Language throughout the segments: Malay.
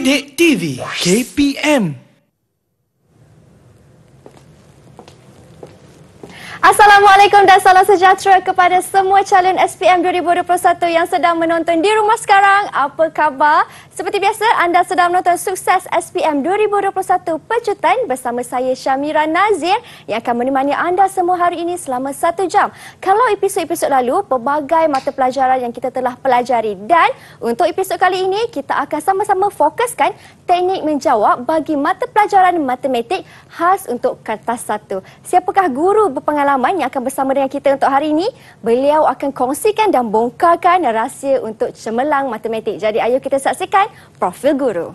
Sidik TV KPM Assalamualaikum dan salam sejahtera kepada semua calon SPM 2021 yang sedang menonton di rumah sekarang. Apa khabar? Seperti biasa, anda sedang menonton sukses SPM 2021 Pecutan bersama saya Syamira Nazir yang akan menemani anda semua hari ini selama satu jam. Kalau episod-episod lalu, pelbagai mata pelajaran yang kita telah pelajari dan untuk episod kali ini, kita akan sama-sama fokuskan teknik menjawab bagi mata pelajaran matematik khas untuk kertas satu. Siapakah guru berpengalaman pengalaman yang akan bersama dengan kita untuk hari ini. Beliau akan kongsikan dan bongkarkan rahsia untuk cemerlang matematik. Jadi ayo kita saksikan Profil Guru.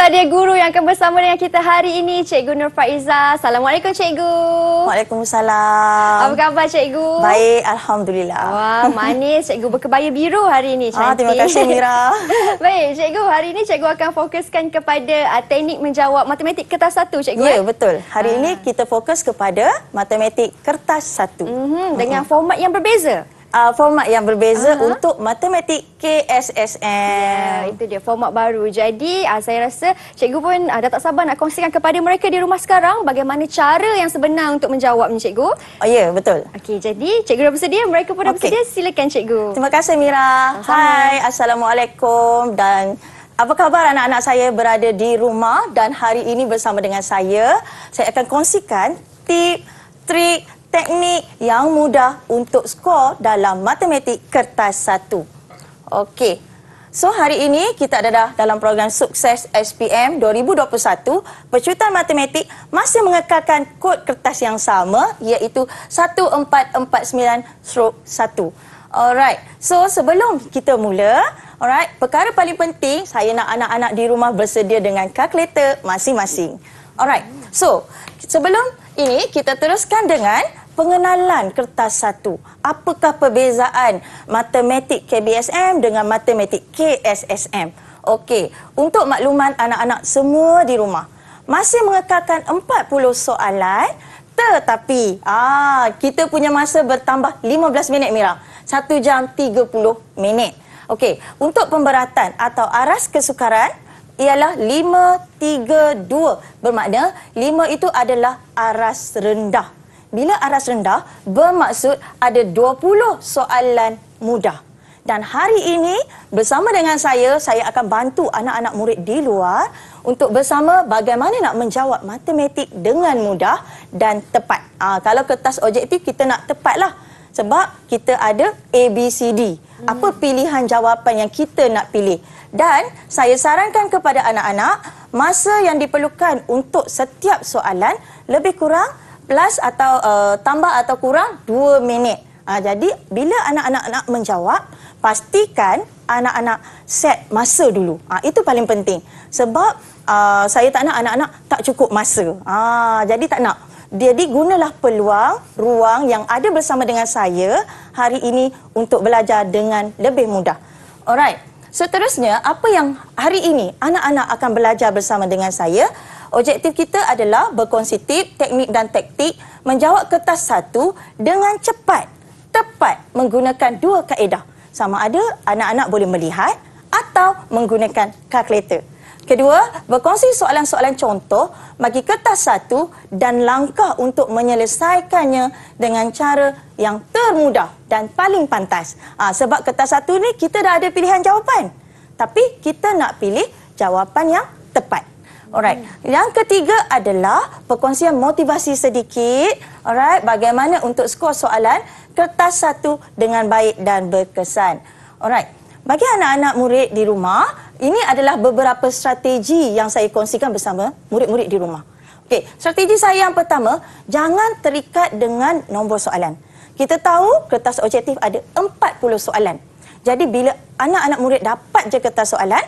itulah dia guru yang akan bersama dengan kita hari ini, Cikgu Nur Faiza. Assalamualaikum, Cikgu. Waalaikumsalam. Apa khabar, Cikgu? Baik, Alhamdulillah. Wah, manis. Cikgu berkebaya biru hari ini. Cantik. Ah, terima kasih, Mira. Baik, Cikgu. Hari ini Cikgu akan fokuskan kepada uh, teknik menjawab matematik kertas satu, Cikgu. Ya, eh? betul. Hari ah. ini kita fokus kepada matematik kertas satu. Mm -hmm, dengan mm -hmm. format yang berbeza uh, format yang berbeza uh -huh. untuk matematik KSSM. Ya, itu dia format baru. Jadi uh, saya rasa cikgu pun uh, dah tak sabar nak kongsikan kepada mereka di rumah sekarang bagaimana cara yang sebenar untuk menjawab ni cikgu. Oh ya, yeah, betul. Okey, jadi cikgu dah bersedia, mereka pun dah okay. bersedia. Silakan cikgu. Terima kasih Mira. Sama -sama. Hai, assalamualaikum dan apa khabar anak-anak saya berada di rumah dan hari ini bersama dengan saya, saya akan kongsikan tip, trik teknik yang mudah untuk skor dalam matematik kertas satu. Okey. So hari ini kita ada dah dalam program sukses SPM 2021 Percutan Matematik masih mengekalkan kod kertas yang sama iaitu 1449-1. Alright. So sebelum kita mula, alright, perkara paling penting saya nak anak-anak di rumah bersedia dengan kalkulator masing-masing. Alright. So sebelum ini kita teruskan dengan pengenalan kertas satu. Apakah perbezaan matematik KBSM dengan matematik KSSM? Okey, untuk makluman anak-anak semua di rumah, masih mengekalkan 40 soalan tetapi ah kita punya masa bertambah 15 minit Mira. 1 jam 30 minit. Okey, untuk pemberatan atau aras kesukaran, ialah 532 bermakna 5 itu adalah aras rendah. Bila aras rendah bermaksud ada 20 soalan mudah. Dan hari ini bersama dengan saya, saya akan bantu anak-anak murid di luar untuk bersama bagaimana nak menjawab matematik dengan mudah dan tepat. Ha, kalau kertas objektif kita nak tepatlah sebab kita ada A, B, C, D. Apa hmm. pilihan jawapan yang kita nak pilih? Dan saya sarankan kepada anak-anak masa yang diperlukan untuk setiap soalan lebih kurang plus atau uh, tambah atau kurang 2 minit. Ha, jadi bila anak-anak nak menjawab, pastikan anak-anak set masa dulu. Ha, itu paling penting. Sebab uh, saya tak nak anak-anak tak cukup masa. Ha, jadi tak nak. Jadi gunalah peluang, ruang yang ada bersama dengan saya hari ini untuk belajar dengan lebih mudah. Alright. Seterusnya, apa yang hari ini anak-anak akan belajar bersama dengan saya, objektif kita adalah berkongsi tip, teknik dan taktik menjawab kertas satu dengan cepat, tepat menggunakan dua kaedah. Sama ada anak-anak boleh melihat atau menggunakan kalkulator. Kedua, berkongsi soalan-soalan contoh bagi kertas satu dan langkah untuk menyelesaikannya dengan cara yang termudah dan paling pantas. Ha, sebab kertas satu ni kita dah ada pilihan jawapan. Tapi kita nak pilih jawapan yang tepat. Alright. Hmm. Yang ketiga adalah perkongsian motivasi sedikit. Alright, bagaimana untuk skor soalan kertas satu dengan baik dan berkesan. Alright. Bagi anak-anak murid di rumah, ini adalah beberapa strategi yang saya kongsikan bersama murid-murid di rumah. Okey, strategi saya yang pertama, jangan terikat dengan nombor soalan. Kita tahu kertas objektif ada 40 soalan. Jadi bila anak-anak murid dapat je kertas soalan,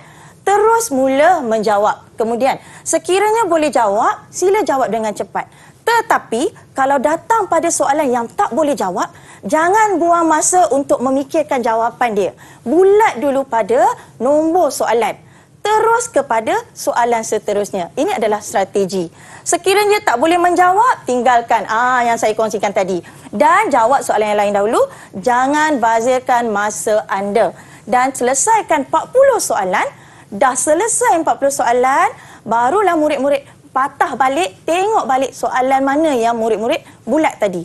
terus mula menjawab. Kemudian, sekiranya boleh jawab, sila jawab dengan cepat. Tetapi kalau datang pada soalan yang tak boleh jawab, jangan buang masa untuk memikirkan jawapan dia. Bulat dulu pada nombor soalan. Terus kepada soalan seterusnya. Ini adalah strategi. Sekiranya tak boleh menjawab, tinggalkan ah yang saya kongsikan tadi. Dan jawab soalan yang lain dahulu. Jangan bazirkan masa anda. Dan selesaikan 40 soalan. Dah selesai 40 soalan, barulah murid-murid patah balik, tengok balik soalan mana yang murid-murid bulat tadi.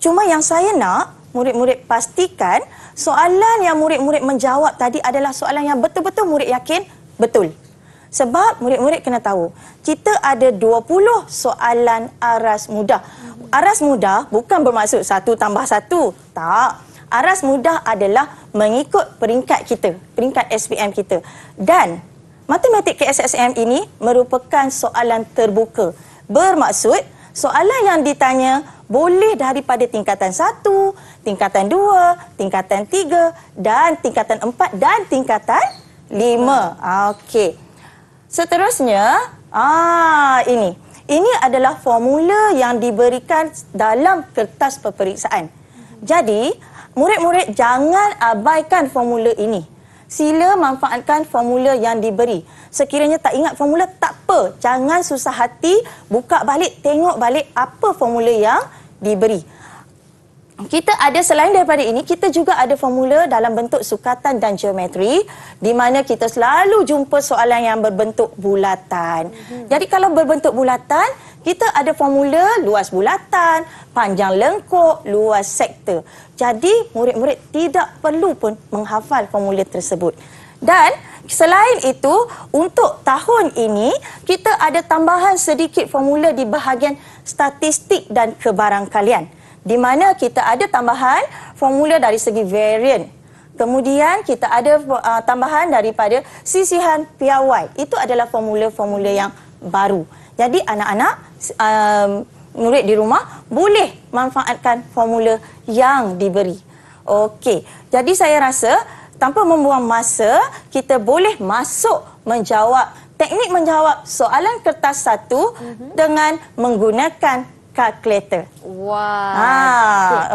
Cuma yang saya nak, murid-murid pastikan soalan yang murid-murid menjawab tadi adalah soalan yang betul-betul murid yakin betul. Sebab murid-murid kena tahu, kita ada 20 soalan aras mudah. Aras mudah bukan bermaksud satu tambah satu. Tak. Aras mudah adalah mengikut peringkat kita, peringkat SPM kita. Dan matematik KSSM ini merupakan soalan terbuka. Bermaksud, soalan yang ditanya boleh daripada tingkatan 1, tingkatan 2, tingkatan 3 dan tingkatan 4 dan tingkatan 5. Okey. Seterusnya, ah ini. Ini adalah formula yang diberikan dalam kertas peperiksaan. Jadi, murid-murid jangan abaikan formula ini sila manfaatkan formula yang diberi. Sekiranya tak ingat formula, tak apa. Jangan susah hati, buka balik, tengok balik apa formula yang diberi. Kita ada selain daripada ini, kita juga ada formula dalam bentuk sukatan dan geometri di mana kita selalu jumpa soalan yang berbentuk bulatan. Mm -hmm. Jadi kalau berbentuk bulatan, kita ada formula luas bulatan, panjang lengkok, luas sektor. Jadi murid-murid tidak perlu pun menghafal formula tersebut. Dan selain itu, untuk tahun ini, kita ada tambahan sedikit formula di bahagian statistik dan kebarangkalian. Di mana kita ada tambahan formula dari segi varian. Kemudian kita ada uh, tambahan daripada sisihan piawai. Itu adalah formula-formula yang baru. Jadi anak-anak um, murid di rumah boleh manfaatkan formula yang diberi. Okey. Jadi saya rasa tanpa membuang masa, kita boleh masuk menjawab teknik menjawab soalan kertas satu mhm. dengan menggunakan kalkulator. Wah. Ha,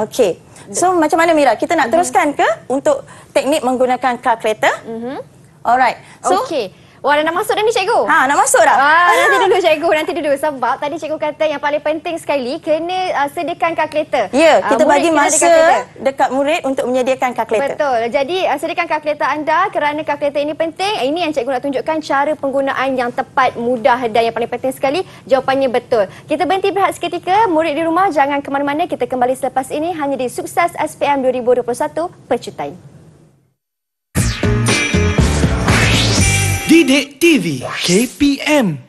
okey. So The... macam mana Mira? Kita nak uh-huh. teruskan ke untuk teknik menggunakan kalkulator? Mhm. uh Alright. So okay. Wah, dah nak masuk dah ni cikgu. Ha, nak masuk dah. Ah, nanti dulu cikgu, nanti dulu. Sebab tadi cikgu kata yang paling penting sekali kena uh, sediakan kalkulator. Ya, yeah, kita uh, bagi masa dekat murid untuk menyediakan kalkulator. Betul. Jadi, uh, sediakan kalkulator anda kerana kalkulator ini penting. Eh, ini yang cikgu nak tunjukkan cara penggunaan yang tepat, mudah dan yang paling penting sekali. Jawapannya betul. Kita berhenti berhad seketika. Murid di rumah jangan ke mana-mana. Kita kembali selepas ini hanya di Sukses SPM 2021 Percutai. Bidik TV KPM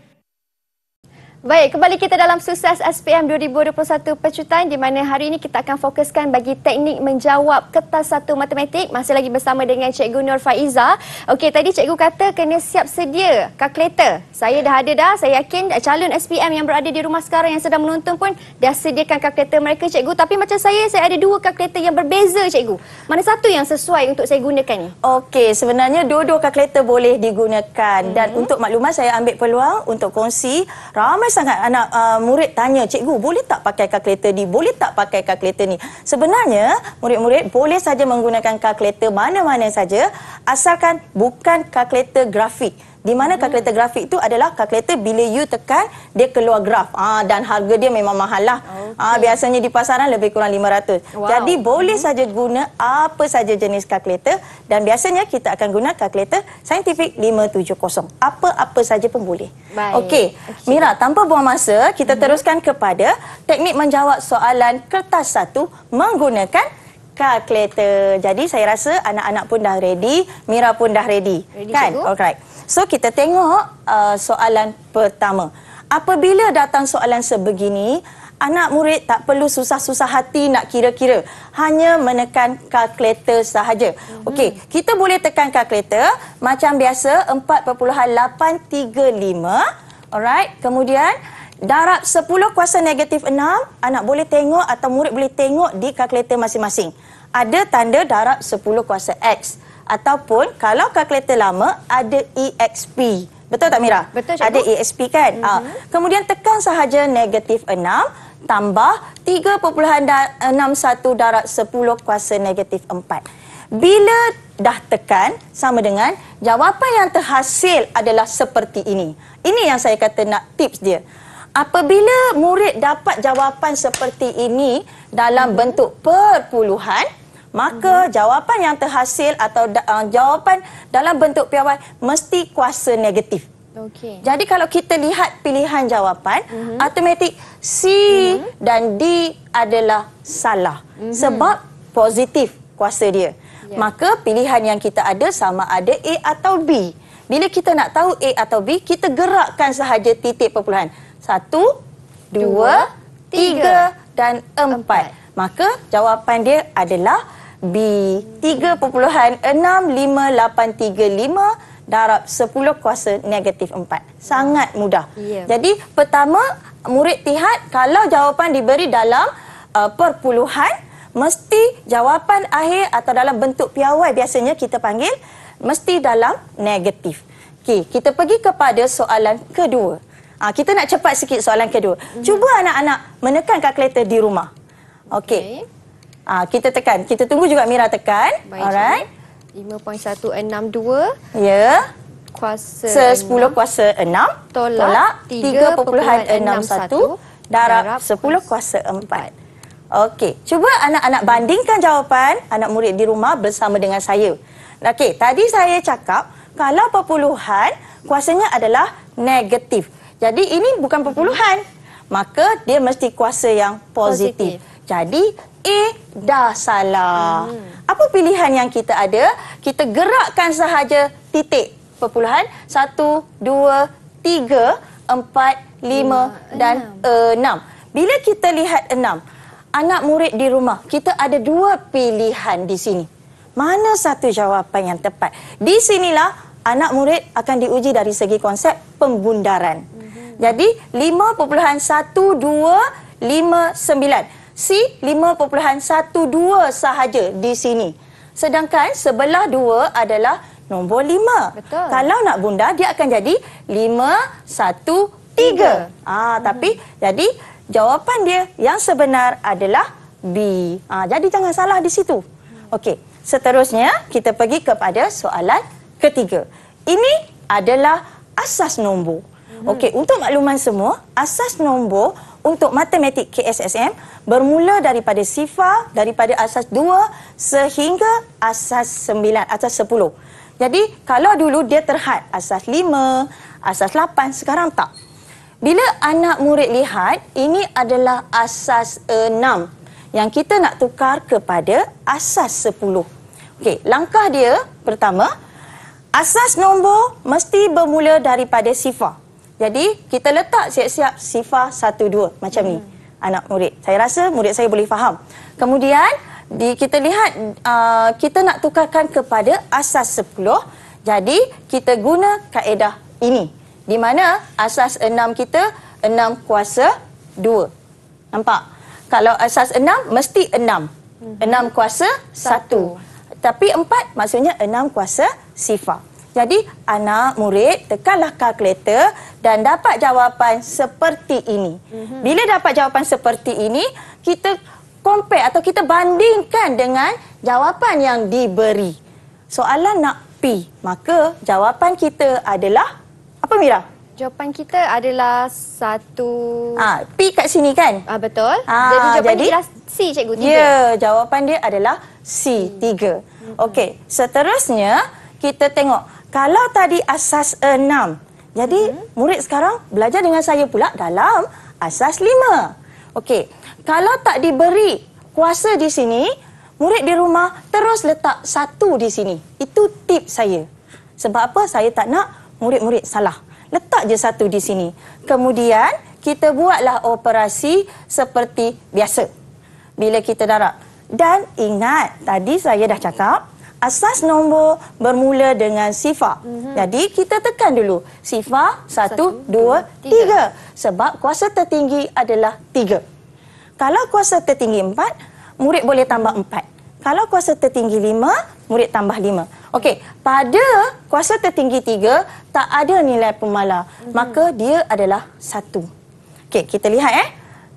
Baik, kembali kita dalam sukses SPM 2021 Pecutan di mana hari ini kita akan fokuskan bagi teknik menjawab kertas satu matematik. Masih lagi bersama dengan Cikgu Nur Faiza. Okey, tadi Cikgu kata kena siap sedia kalkulator. Saya dah ada dah. Saya yakin calon SPM yang berada di rumah sekarang yang sedang menonton pun dah sediakan kalkulator mereka Cikgu. Tapi macam saya, saya ada dua kalkulator yang berbeza Cikgu. Mana satu yang sesuai untuk saya gunakan ni? Okey, sebenarnya dua-dua kalkulator boleh digunakan. hmm Dan mhm. untuk maklumat, saya ambil peluang untuk kongsi ramai sangat anak uh, murid tanya cikgu boleh tak pakai kalkulator ni boleh tak pakai kalkulator ni sebenarnya murid-murid boleh saja menggunakan kalkulator mana-mana saja asalkan bukan kalkulator grafik di mana kalkulator hmm. grafik tu adalah kalkulator bila you tekan dia keluar graf ha, dan harga dia memang mahal lah. Ah, okay. Ha, biasanya di pasaran lebih kurang 500. Wow. Jadi boleh hmm. saja guna apa saja jenis kalkulator dan biasanya kita akan guna kalkulator Scientific 570. Apa-apa saja pun boleh. Okey, okay. Mira tanpa buang masa kita hmm. teruskan kepada teknik menjawab soalan kertas satu menggunakan kalkulator. Jadi saya rasa anak-anak pun dah ready, Mira pun dah ready. Ready kan? cikgu. Alright. So kita tengok uh, soalan pertama. Apabila datang soalan sebegini, anak murid tak perlu susah-susah hati nak kira-kira. Hanya menekan kalkulator sahaja. Mm -hmm. Okey, kita boleh tekan kalkulator macam biasa 4.835. Alright, kemudian darab 10 kuasa negatif 6, anak boleh tengok atau murid boleh tengok di kalkulator masing-masing. Ada tanda darab 10 kuasa X. Mm -hmm ataupun kalau kalkulator lama ada EXP. Betul tak Mira? Betul Cikgu. Ada EXP kan? Mm-hmm. kemudian tekan sahaja negatif 6 tambah 3.61 darab 10 kuasa negatif 4. Bila dah tekan sama dengan jawapan yang terhasil adalah seperti ini. Ini yang saya kata nak tips dia. Apabila murid dapat jawapan seperti ini dalam mhm. bentuk perpuluhan, maka -hmm. jawapan yang terhasil atau da uh, jawapan dalam bentuk piawai mesti kuasa negatif. Okay. Jadi kalau kita lihat pilihan jawapan, mm -hmm. automatik C mm -hmm. dan D adalah salah mm -hmm. sebab positif kuasa dia. Yeah. Maka pilihan yang kita ada sama ada A atau B. Bila kita nak tahu A atau B, kita gerakkan sahaja titik perpuluhan. Satu, dua, dua tiga, tiga dan empat. empat. Maka jawapan dia adalah B 3.65835 darab 10 kuasa negatif 4. Sangat mudah. Yeah. Jadi pertama murid tihat kalau jawapan diberi dalam uh, perpuluhan mesti jawapan akhir atau dalam bentuk piawai biasanya kita panggil mesti dalam negatif. Okey, kita pergi kepada soalan kedua. Ha, kita nak cepat sikit soalan kedua. Mm. Cuba anak-anak menekan kalkulator di rumah. Okey. Okay. Ah, kita tekan. Kita tunggu juga Mira tekan. Baik Alright. 5.162. Ya. Kuasa 10 kuasa 6. Tolak 3.61 darab 10 kuasa 4. Okey, cuba anak-anak bandingkan jawapan anak murid di rumah bersama dengan saya. Okey, tadi saya cakap kalau perpuluhan kuasanya adalah negatif. Jadi ini bukan perpuluhan. Maka dia mesti kuasa yang positif. positif. Jadi A dah salah. Hmm. Apa pilihan yang kita ada? Kita gerakkan sahaja titik perpuluhan. Satu, dua, tiga, empat, lima dan enam. Bila kita lihat enam, anak murid di rumah, kita ada dua pilihan di sini. Mana satu jawapan yang tepat? Di sinilah anak murid akan diuji dari segi konsep pembundaran. Mhm. Jadi, lima perpuluhan satu, dua, lima, sembilan. C 5.12 sahaja di sini. Sedangkan sebelah dua adalah nombor 5. Betul. Kalau nak bundar dia akan jadi 513. 3. Ah hmm. tapi jadi jawapan dia yang sebenar adalah B. Ah jadi jangan salah di situ. Hmm. Okey. Seterusnya kita pergi kepada soalan ketiga. Ini adalah asas nombor. Hmm. Okey, untuk makluman semua, asas nombor untuk matematik KSSM bermula daripada sifar daripada asas 2 sehingga asas 9 asas 10. Jadi kalau dulu dia terhad asas 5, asas 8 sekarang tak. Bila anak murid lihat ini adalah asas 6 yang kita nak tukar kepada asas 10. Okey, langkah dia pertama asas nombor mesti bermula daripada sifar. Jadi kita letak siap-siap sifar satu dua macam hmm. ni anak murid. Saya rasa murid saya boleh faham. Kemudian di, kita lihat uh, kita nak tukarkan kepada asas sepuluh. Jadi kita guna kaedah ini. Di mana asas enam kita enam kuasa dua. Nampak? Kalau asas enam mesti enam. Hmm. Enam kuasa satu. satu. Tapi empat maksudnya enam kuasa sifar. Jadi anak murid tekanlah kalkulator dan dapat jawapan seperti ini. Mhm. Bila dapat jawapan seperti ini, kita compare atau kita bandingkan dengan jawapan yang diberi. Soalan nak P, maka jawapan kita adalah apa Mira? Jawapan kita adalah satu... Ah, P kat sini kan? Ah Betul. Ah, jadi jawapan jadi... adalah C, cikgu. Tiga. Ya, jawapan dia adalah C, tiga. Mhm. Okey, seterusnya kita tengok kalau tadi asas enam, jadi hmm. murid sekarang belajar dengan saya pula dalam asas lima. Okey, kalau tak diberi kuasa di sini, murid di rumah terus letak satu di sini. Itu tip saya. Sebab apa saya tak nak murid-murid salah. Letak je satu di sini. Kemudian, kita buatlah operasi seperti biasa. Bila kita darab. Dan ingat, tadi saya dah cakap, asas nombor bermula dengan sifar. Mm -hmm. Jadi kita tekan dulu sifar 1 2 3 sebab kuasa tertinggi adalah 3. Kalau kuasa tertinggi 4, murid boleh tambah 4. Kalau kuasa tertinggi 5, murid tambah 5. Okey, pada kuasa tertinggi 3 tak ada nilai pemala, mm -hmm. maka dia adalah 1. Okey, kita lihat eh.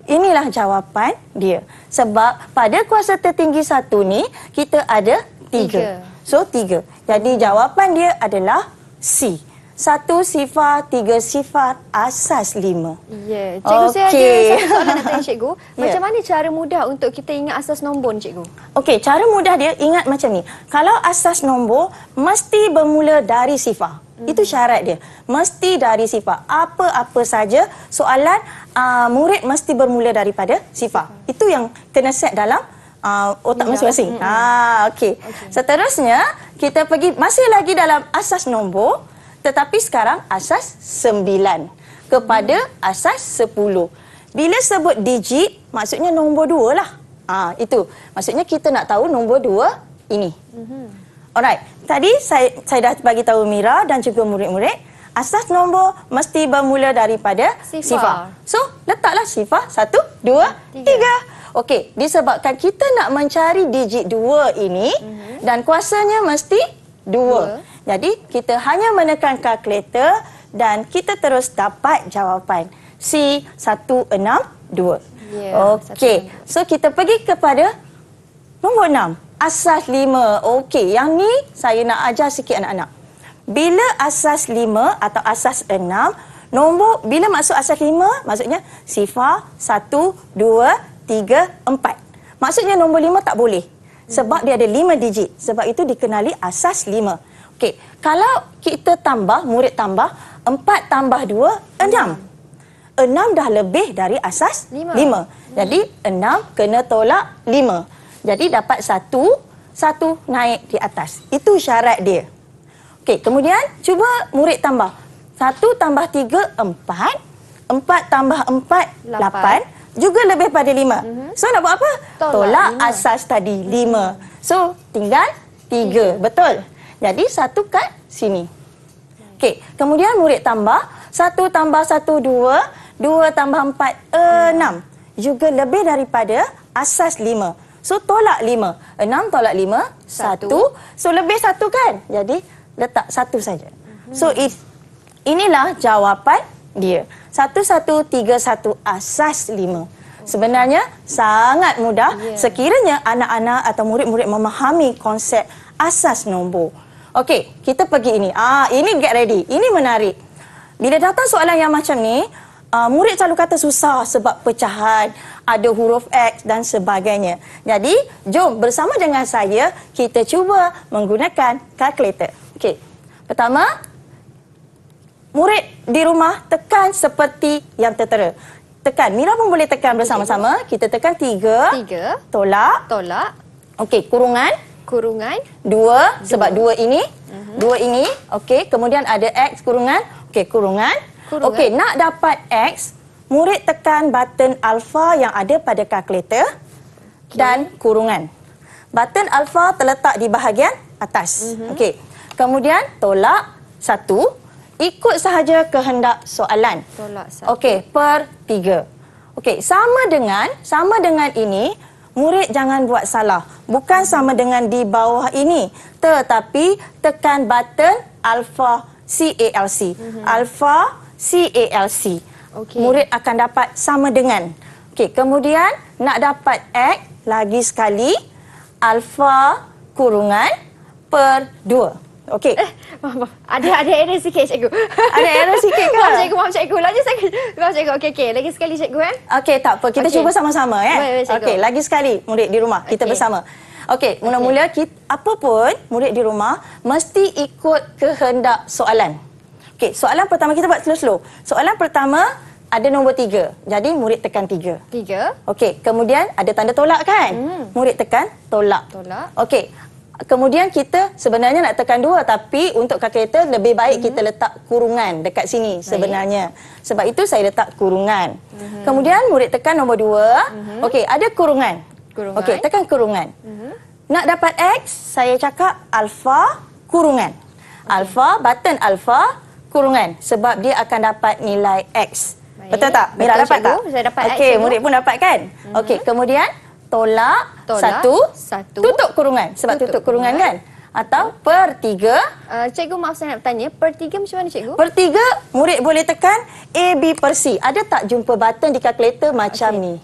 Inilah jawapan dia. Sebab pada kuasa tertinggi satu ni kita ada tiga. tiga. So tiga. Jadi jawapan dia adalah C. Satu sifat, tiga sifat, asas lima. Ya. Yeah. Cikgu okay. saya ada satu soalan nak tanya cikgu. Yeah. Macam mana cara mudah untuk kita ingat asas nombor cikgu? Okey, cara mudah dia ingat macam ni. Kalau asas nombor, mesti bermula dari sifat. Mm -hmm. Itu syarat dia. Mesti dari sifat. Apa-apa saja soalan, uh, murid mesti bermula daripada sifat. Mm -hmm. Itu yang kena set dalam uh, otak masing-masing. Ha, okey. Seterusnya, kita pergi masih lagi dalam asas nombor tetapi sekarang asas sembilan kepada hmm. asas sepuluh. Bila sebut digit, maksudnya nombor dua lah. Ha, itu. Maksudnya kita nak tahu nombor dua ini. Hmm. Alright. Tadi saya, saya dah bagi tahu Mira dan juga murid-murid. Asas nombor mesti bermula daripada sifar. sifar. So, letaklah sifar. Satu, dua, tiga. tiga. Okey, disebabkan kita nak mencari digit 2 ini mm -hmm. dan kuasanya mesti 2. 2. Jadi, kita hanya menekan kalkulator dan kita terus dapat jawapan C162. Yeah, Okey, so kita pergi kepada nombor 6. Asas 5. Okey, yang ni saya nak ajar sikit anak-anak. Bila asas 5 atau asas 6... Nombor, bila masuk asas lima, maksudnya sifar satu, dua, tiga, empat. Maksudnya nombor lima tak boleh. Sebab dia ada lima digit. Sebab itu dikenali asas lima. Okey, kalau kita tambah, murid tambah, empat tambah dua, enam. Enam dah lebih dari asas lima. Jadi enam kena tolak lima. Jadi dapat satu, satu naik di atas. Itu syarat dia. Okey, kemudian cuba murid tambah. Satu tambah tiga, empat. Empat tambah empat, lapan. lapan juga lebih pada lima. Mhm. So nak buat apa? Tolak, Tolak asas tadi lima. So tinggal tiga. Betul. Jadi satu kat sini. Okey. Kemudian murid tambah. Satu tambah satu dua. Dua tambah empat enam. Juga lebih daripada asas lima. So tolak lima. Enam tolak lima. Satu. So lebih satu kan? Jadi letak satu saja. Mhm. So it, inilah jawapan dia. 1131 asas 5. Sebenarnya sangat mudah yeah. sekiranya anak-anak atau murid-murid memahami konsep asas nombor. Okey, kita pergi ini. Ah, ini get ready. Ini menarik. Bila datang soalan yang macam ni, uh, murid selalu kata susah sebab pecahan, ada huruf x dan sebagainya. Jadi, jom bersama dengan saya kita cuba menggunakan kalkulator. Okey. Pertama, murid di rumah tekan seperti yang tertera. Tekan. Mira pun boleh tekan bersama-sama. Kita tekan tiga. Tiga. Tolak. Tolak. Okey, kurungan. Kurungan. Dua. dua. Sebab dua ini. Uh mhm. -huh. Dua ini. Okey, kemudian ada X kurungan. Okey, kurungan. kurungan. Okey, nak dapat X, murid tekan button alpha yang ada pada kalkulator okay. dan kurungan. Button alpha terletak di bahagian atas. Uh mhm. -huh. Okey. Kemudian tolak satu ikut sahaja kehendak soalan. Tolak satu. Okey, per tiga. Okey, sama dengan, sama dengan ini, murid jangan buat salah. Bukan sama dengan di bawah ini, tetapi tekan button alpha CALC. Mm-hmm. Alpha CALC. Okay. Murid akan dapat sama dengan. Okey, kemudian nak dapat X lagi sekali, alpha kurungan per dua. Okey. Eh, ada ada error sikit cikgu. Ada error sikit ke? Maaf cikgu, maaf cikgu. Lagi sekali. Maaf cikgu. Okey okey. Lagi sekali cikgu eh. Okey, tak apa. Kita okay. cuba sama-sama eh. Okey, lagi sekali murid di rumah. Kita bersama. Okey, mula-mula kita, apa pun murid di rumah mesti ikut kehendak soalan. Okey, soalan pertama kita buat slow-slow. Soalan pertama ada nombor tiga. Jadi murid tekan tiga. Tiga. Okey, kemudian ada tanda tolak kan? Hmm. Murid tekan tolak. Tolak. Okey, kemudian kita sebenarnya nak tekan dua tapi untuk kaketa lebih baik mm-hmm. kita mhm. letak kurungan dekat sini sebenarnya sebab itu saya letak kurungan mm-hmm. kemudian murid tekan nombor dua mm-hmm. okey ada kurungan kurungan okey tekan kurungan mm-hmm. nak dapat x saya cakap alfa kurungan okay. alfa button alfa kurungan sebab dia akan dapat nilai x baik. betul tak Mira dapat cikgu. tak saya dapat okey murid pun dapat kan mm-hmm. okey kemudian tolak, tolak satu, satu tutup kurungan sebab tutup, tutup kurungan kan atau per tiga uh, eh, Cikgu maaf saya nak tanya Per tiga macam mana cikgu? Per tiga murid boleh tekan A, B per C Ada tak jumpa button di kalkulator macam ni?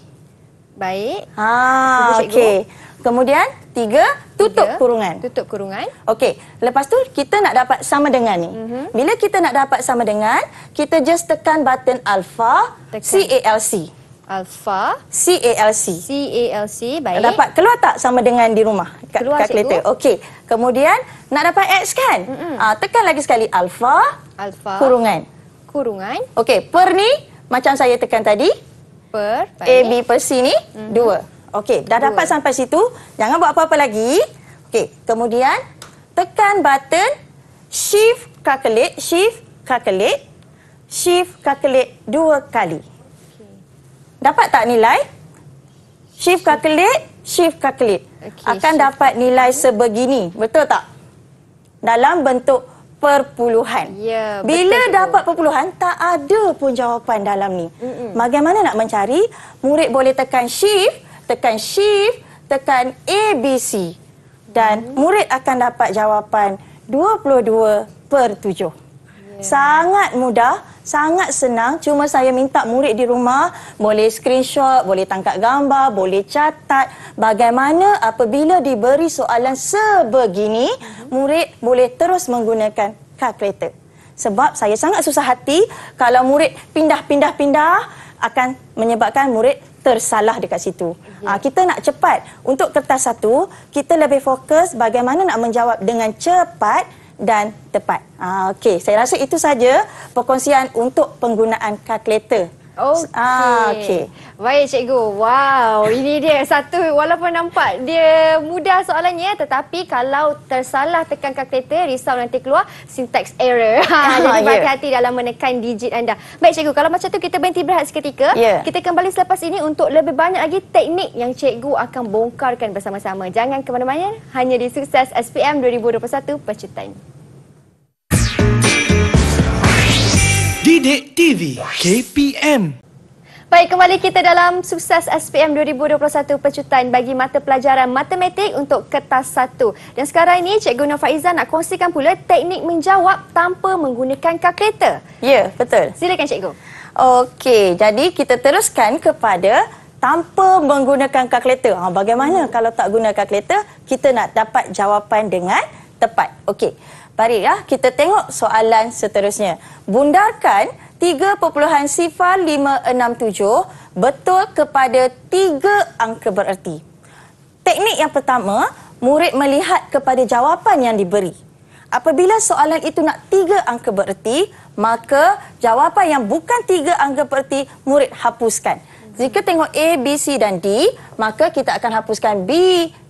Baik Haa okey Kemudian tiga tutup tiga, kurungan Tutup kurungan Okey lepas tu kita nak dapat sama dengan ni mm -hmm. Bila kita nak dapat sama dengan Kita just tekan button alpha tekan. C, A, L, C Alpha C A L C C A L C baik. Dapat keluar tak sama dengan di rumah kat kalkulator. Okey. Kemudian nak dapat X kan? Mm-hmm. Uh, tekan lagi sekali alpha alpha kurungan kurungan. Okey, per ni macam saya tekan tadi per baik. AB per C ni 2. Mm-hmm. Okey, dah dua. dapat sampai situ, jangan buat apa-apa lagi. Okey, kemudian tekan button shift calculate shift calculate shift calculate dua kali. Dapat tak nilai? Shift calculate, shift calculate. Okay, Akan shift dapat nilai sebegini. Betul tak? Dalam bentuk perpuluhan. Ya, Bila betul. dapat perpuluhan, tak ada pun jawapan dalam ni. Mm -mm. Bagaimana nak mencari? Murid boleh tekan shift, tekan shift, tekan ABC. Dan mm-hmm. murid akan dapat jawapan 22 per 7. Ya. Sangat mudah, sangat senang. Cuma saya minta murid di rumah boleh screenshot, boleh tangkap gambar, boleh catat bagaimana apabila diberi soalan sebegini, mhm. murid boleh terus menggunakan kalkulator. Sebab saya sangat susah hati kalau murid pindah-pindah-pindah akan menyebabkan murid tersalah dekat situ. Ha, kita nak cepat. Untuk kertas satu, kita lebih fokus bagaimana nak menjawab dengan cepat dan tepat. Ah, Okey, saya rasa itu saja perkongsian untuk penggunaan kalkulator Okay. Ah, okay. Baik cikgu. Wow, ini dia satu walaupun nampak dia mudah soalannya tetapi kalau tersalah tekan kalkulator risau nanti keluar syntax error. Ah, jadi yeah. hati-hati dalam menekan digit anda. Baik cikgu, kalau macam tu kita berhenti berehat seketika. Yeah. Kita kembali selepas ini untuk lebih banyak lagi teknik yang cikgu akan bongkarkan bersama-sama. Jangan ke mana-mana, hanya di Sukses SPM 2021 Pecutan. Didik TV KPM Baik, kembali kita dalam sukses SPM 2021 pecutan bagi mata pelajaran matematik untuk kertas 1. Dan sekarang ini, Cikgu Nur Faizan nak kongsikan pula teknik menjawab tanpa menggunakan kalkulator. Ya, betul. Silakan Cikgu. Okey, jadi kita teruskan kepada tanpa menggunakan kalkulator. Ha, bagaimana hmm. kalau tak guna kalkulator, kita nak dapat jawapan dengan tepat. Okey. Baik ya, kita tengok soalan seterusnya. Bundarkan 3.0567 betul kepada tiga angka bererti. Teknik yang pertama, murid melihat kepada jawapan yang diberi. Apabila soalan itu nak tiga angka bererti, maka jawapan yang bukan tiga angka bererti murid hapuskan. Jika tengok A, B, C dan D, maka kita akan hapuskan B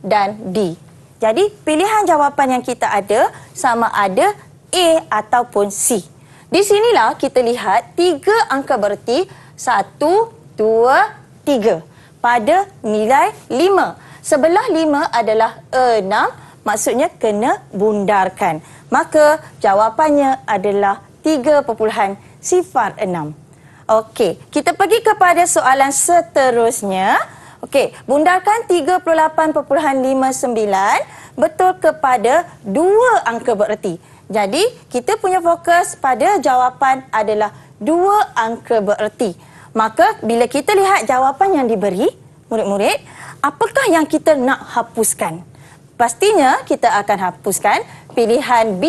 dan D. Jadi pilihan jawapan yang kita ada sama ada A ataupun C. Di sinilah kita lihat tiga angka bererti satu, dua, tiga pada nilai lima. Sebelah lima adalah enam, maksudnya kena bundarkan. Maka jawapannya adalah tiga perpuluhan sifar enam. Okey, kita pergi kepada soalan seterusnya. Okey, bundarkan 38.59 betul kepada dua angka bererti. Jadi, kita punya fokus pada jawapan adalah dua angka bererti. Maka, bila kita lihat jawapan yang diberi, murid-murid, apakah yang kita nak hapuskan? Pastinya, kita akan hapuskan pilihan B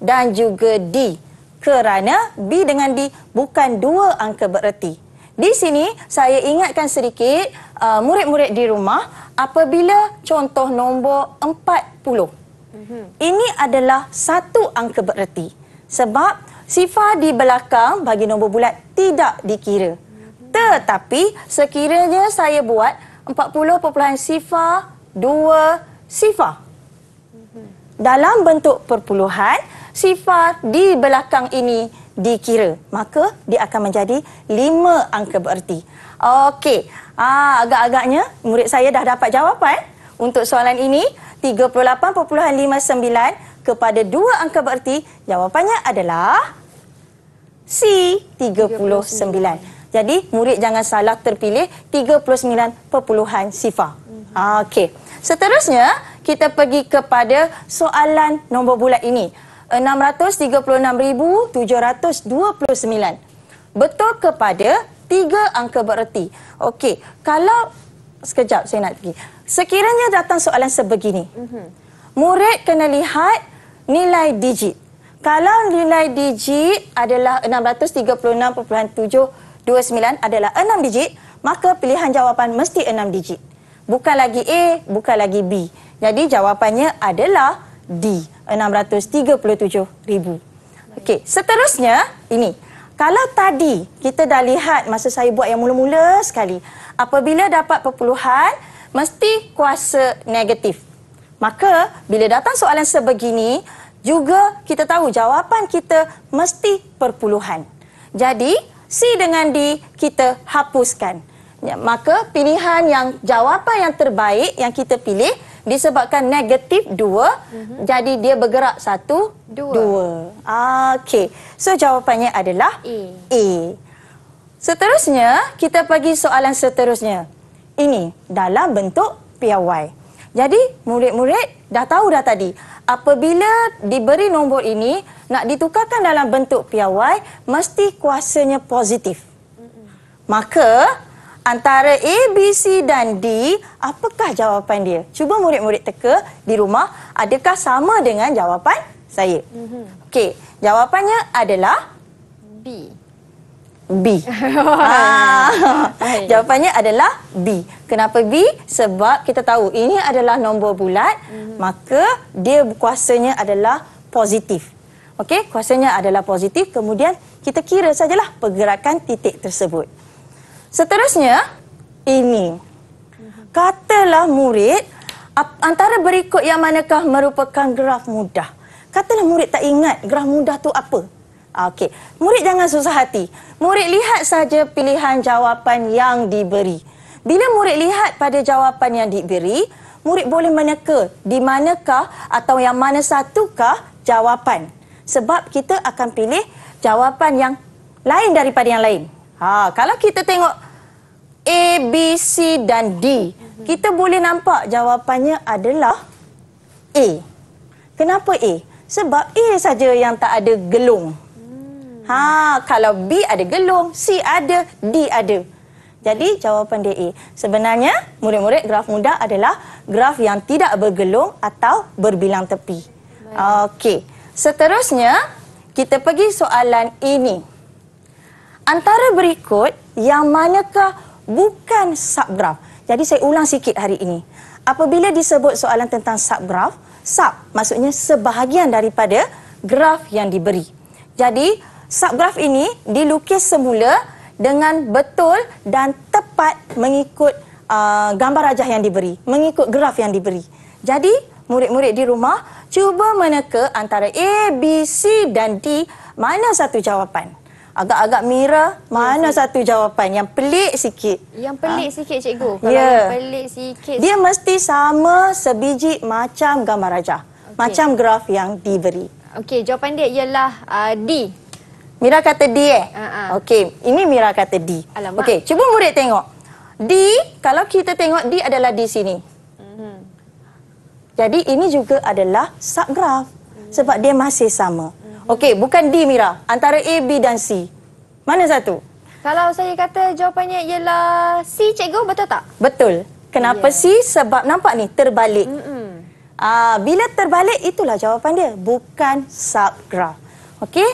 dan juga D. Kerana B dengan D bukan dua angka bererti. Di sini, saya ingatkan sedikit Uh, murid-murid uh, di rumah apabila contoh nombor 40. Mhm. Ini adalah satu angka bererti sebab sifar di belakang bagi nombor bulat tidak dikira. Mhm. Tetapi sekiranya saya buat 40 perpuluhan sifar 2 sifar. Mhm. Dalam bentuk perpuluhan, sifar di belakang ini dikira. Maka dia akan menjadi lima angka bererti. Okey. Ah, agak-agaknya murid saya dah dapat jawapan untuk soalan ini 38.59 kepada dua angka berarti jawapannya adalah C 39. 39. Jadi murid jangan salah terpilih 39.0 sifar. Mhm. Ah, okey. Seterusnya kita pergi kepada soalan nombor bulat ini. 636729. Betul kepada tiga angka bererti. Okey, kalau sekejap saya nak pergi. Sekiranya datang soalan sebegini. Mhm. Murid kena lihat nilai digit. Kalau nilai digit adalah 636.729 adalah enam digit, maka pilihan jawapan mesti enam digit. Bukan lagi A, bukan lagi B. Jadi jawapannya adalah D, 637,000. Okey, seterusnya ini. Kalau tadi kita dah lihat masa saya buat yang mula-mula sekali, apabila dapat perpuluhan, mesti kuasa negatif. Maka bila datang soalan sebegini, juga kita tahu jawapan kita mesti perpuluhan. Jadi C dengan D kita hapuskan. Maka pilihan yang jawapan yang terbaik yang kita pilih, disebabkan negatif 2 mm -hmm. jadi dia bergerak 1 2 okey so jawapannya adalah A. A seterusnya kita pergi soalan seterusnya ini dalam bentuk piawai. jadi murid-murid dah tahu dah tadi apabila diberi nombor ini nak ditukarkan dalam bentuk piawai, mesti kuasanya positif maka antara A, B, C dan D, apakah jawapan dia? Cuba murid-murid teka di rumah, adakah sama dengan jawapan saya? Mhm. Okey, jawapannya adalah B. B. Ah. jawapannya adalah B. Kenapa B? Sebab kita tahu ini adalah nombor bulat, mhm. maka dia kuasanya adalah positif. Okey, kuasanya adalah positif, kemudian kita kira sajalah pergerakan titik tersebut. Seterusnya, ini. Katalah murid, antara berikut yang manakah merupakan graf mudah. Katalah murid tak ingat graf mudah tu apa. Okey, murid jangan susah hati. Murid lihat saja pilihan jawapan yang diberi. Bila murid lihat pada jawapan yang diberi, murid boleh meneka di manakah atau yang mana satukah jawapan. Sebab kita akan pilih jawapan yang lain daripada yang lain. Ha, kalau kita tengok A, B, C dan D, kita boleh nampak jawapannya adalah A. Kenapa A? Sebab A saja yang tak ada gelung. Ha, kalau B ada gelung, C ada, D ada. Jadi jawapan dia A. Sebenarnya murid-murid graf muda adalah graf yang tidak bergelung atau berbilang tepi. Okey. Seterusnya kita pergi soalan ini. Antara berikut yang manakah bukan subgraf. Jadi saya ulang sikit hari ini. Apabila disebut soalan tentang subgraf, sub maksudnya sebahagian daripada graf yang diberi. Jadi subgraf ini dilukis semula dengan betul dan tepat mengikut uh, gambar rajah yang diberi, mengikut graf yang diberi. Jadi murid-murid di rumah cuba meneka antara A, B, C dan D mana satu jawapan agak-agak Mira, mana yeah. satu jawapan yang pelik sikit? Yang pelik ha? sikit cikgu. Ya. Kalau yeah. yang pelik sikit. Dia mesti sama sebiji macam gambar raja. Okay. Macam graf yang diberi. Okey, jawapan dia ialah uh, D. Mira kata D eh? Uh -uh. Okey, ini Mira kata D. Okey, cuba murid tengok. D, kalau kita tengok D adalah di sini. Mhm. Jadi ini juga adalah subgraf hmm. sebab dia masih sama. Hmm. Okey, bukan D Mira. Antara A, B dan C. Mana satu? Kalau saya kata jawapannya ialah C, cikgu betul tak? Betul. Kenapa yeah. Sebab nampak ni terbalik. Mm -hmm. Ah, bila terbalik itulah jawapan dia, bukan subgraf. Okey?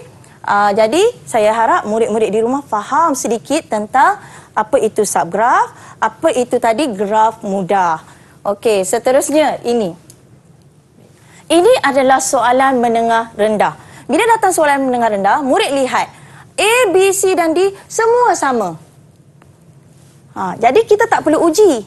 Ah, jadi saya harap murid-murid di rumah faham sedikit tentang apa itu subgraf, apa itu tadi graf mudah. Okey, seterusnya ini. Ini adalah soalan menengah rendah. Bila datang soalan mendengar rendah, murid lihat A, B, C dan D semua sama. Ha, jadi kita tak perlu uji.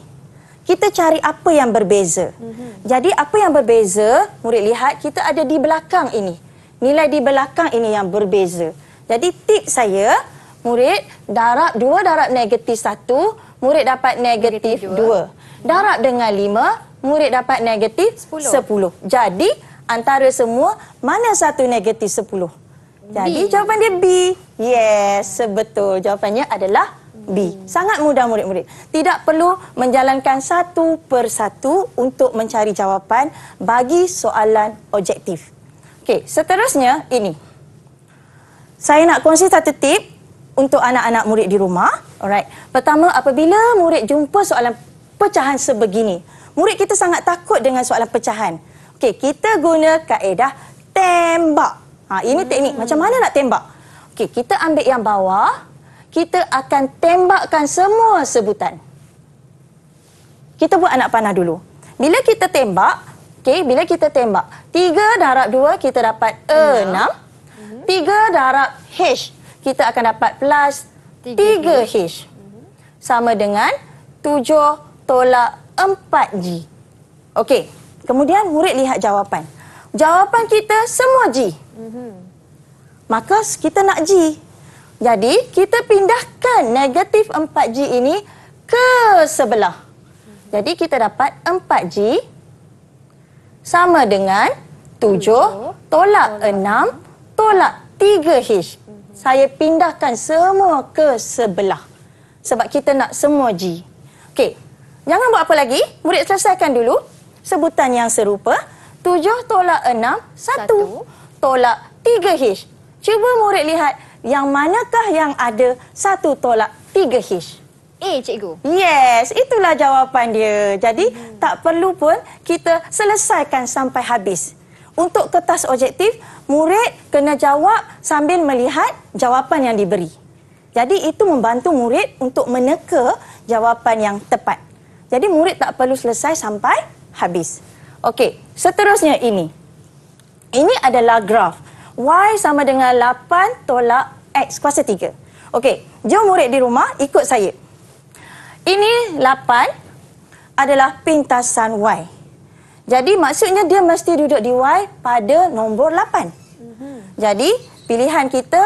Kita cari apa yang berbeza. Mm -hmm. Jadi apa yang berbeza, murid lihat kita ada di belakang ini. Nilai di belakang ini yang berbeza. Jadi tip saya, murid darab 2 darab negatif 1, murid dapat negatif 2. Darab dengan 5, murid dapat negatif 10. 10. Jadi antara semua mana satu negatif 10? Jadi jawapan dia B. Yes, sebetul Jawapannya adalah B. Sangat mudah murid-murid. Tidak perlu menjalankan satu per satu untuk mencari jawapan bagi soalan objektif. Okey, seterusnya ini. Saya nak kongsi satu tip untuk anak-anak murid di rumah. Alright. Pertama, apabila murid jumpa soalan pecahan sebegini, murid kita sangat takut dengan soalan pecahan. Okey, kita guna kaedah tembak. Ha, ini hmm. teknik. Macam mana nak tembak? Okey, kita ambil yang bawah. Kita akan tembakkan semua sebutan. Kita buat anak panah dulu. Bila kita tembak, okey, bila kita tembak, 3 darab 2 kita dapat E6. 3 hmm. darab H kita akan dapat plus 3H. Sama dengan 7 tolak 4G. Okey, Kemudian murid lihat jawapan. Jawapan kita semua G. Maka kita nak G. Jadi kita pindahkan negatif 4G ini ke sebelah. Jadi kita dapat 4G sama dengan 7 tolak 6 tolak 3H. Saya pindahkan semua ke sebelah. Sebab kita nak semua G. Okey. Jangan buat apa lagi. Murid selesaikan dulu sebutan yang serupa 7 tolak 6, 1, tolak 3H. Cuba murid lihat yang manakah yang ada 1 tolak 3H. A, cikgu. Yes, itulah jawapan dia. Jadi, hmm. tak perlu pun kita selesaikan sampai habis. Untuk kertas objektif, murid kena jawab sambil melihat jawapan yang diberi. Jadi, itu membantu murid untuk meneka jawapan yang tepat. Jadi, murid tak perlu selesai sampai habis. Okey, seterusnya ini. Ini adalah graf. Y sama dengan 8 tolak X kuasa 3. Okey, jom murid di rumah ikut saya. Ini 8 adalah pintasan Y. Jadi maksudnya dia mesti duduk di Y pada nombor 8. Mhm. Jadi pilihan kita,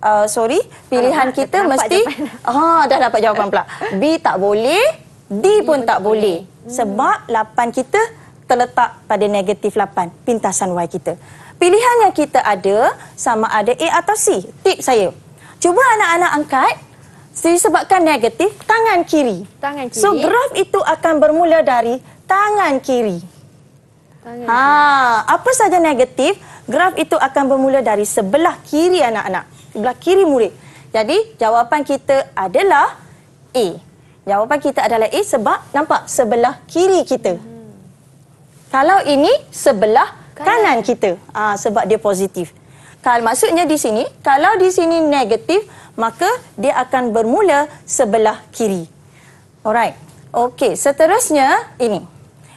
uh, sorry, pilihan oh, kita mesti... Ha, dah dapat jawapan pula. B tak boleh, D pun tak boleh. boleh. Hmm. Sebab 8 kita terletak pada negatif 8, pintasan Y kita. Pilihan yang kita ada sama ada A atau C. Tip saya, cuba anak-anak angkat disebabkan negatif tangan kiri. Tangan kiri. So, graf itu akan bermula dari tangan kiri. Tangan ha, kiri. Ha, apa saja negatif, graf itu akan bermula dari sebelah kiri anak-anak. Sebelah kiri murid. Jadi, jawapan kita adalah A. Jawapan kita adalah A eh, sebab nampak sebelah kiri kita. Hmm. Kalau ini sebelah kanan, kanan kita. Ah sebab dia positif. Kalau maksudnya di sini, kalau di sini negatif, maka dia akan bermula sebelah kiri. Alright. Okey, seterusnya ini.